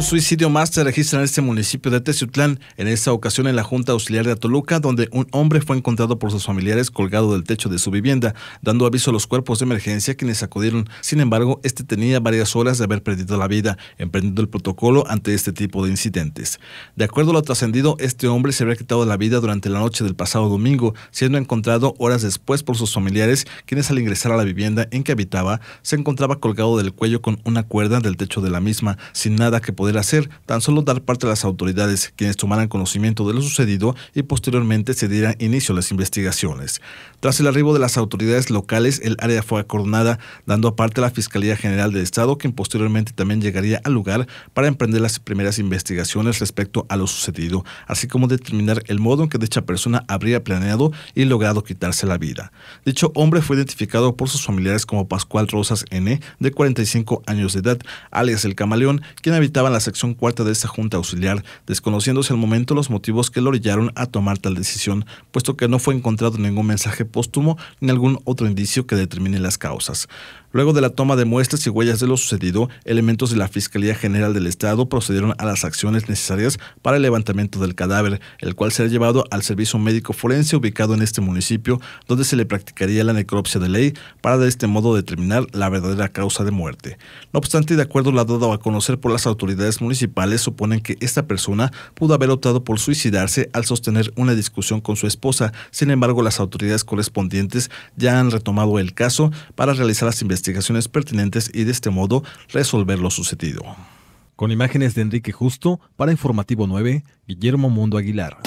Un suicidio más se registra en este municipio de Teciutlán, en esta ocasión en la Junta Auxiliar de Toluca, donde un hombre fue encontrado por sus familiares colgado del techo de su vivienda, dando aviso a los cuerpos de emergencia quienes acudieron. Sin embargo, este tenía varias horas de haber perdido la vida, emprendiendo el protocolo ante este tipo de incidentes. De acuerdo a lo trascendido, este hombre se había quitado la vida durante la noche del pasado domingo, siendo encontrado horas después por sus familiares, quienes al ingresar a la vivienda en que habitaba, se encontraba colgado del cuello con una cuerda del techo de la misma, sin nada que poder hacer, tan solo dar parte a las autoridades, quienes tomaran conocimiento de lo sucedido y posteriormente se dieran inicio a las investigaciones. Tras el arribo de las autoridades locales, el área fue acordonada, dando parte a la Fiscalía General del Estado, quien posteriormente también llegaría al lugar para emprender las primeras investigaciones respecto a lo sucedido, así como determinar el modo en que dicha persona habría planeado y logrado quitarse la vida. Dicho hombre fue identificado por sus familiares como Pascual Rosas N., de 45 años de edad, alias el Camaleón, quien habitaba en la sección cuarta de esta Junta Auxiliar, desconociéndose al momento los motivos que lo orillaron a tomar tal decisión, puesto que no fue encontrado ningún mensaje póstumo ni algún otro indicio que determine las causas. Luego de la toma de muestras y huellas de lo sucedido, elementos de la Fiscalía General del Estado procedieron a las acciones necesarias para el levantamiento del cadáver, el cual será llevado al Servicio Médico Forense ubicado en este municipio, donde se le practicaría la necropsia de ley para de este modo determinar la verdadera causa de muerte. No obstante, de acuerdo a duda dado a conocer por las autoridades municipales suponen que esta persona pudo haber optado por suicidarse al sostener una discusión con su esposa. Sin embargo, las autoridades correspondientes ya han retomado el caso para realizar las investigaciones pertinentes y de este modo resolver lo sucedido. Con imágenes de Enrique Justo, para Informativo 9, Guillermo Mundo Aguilar.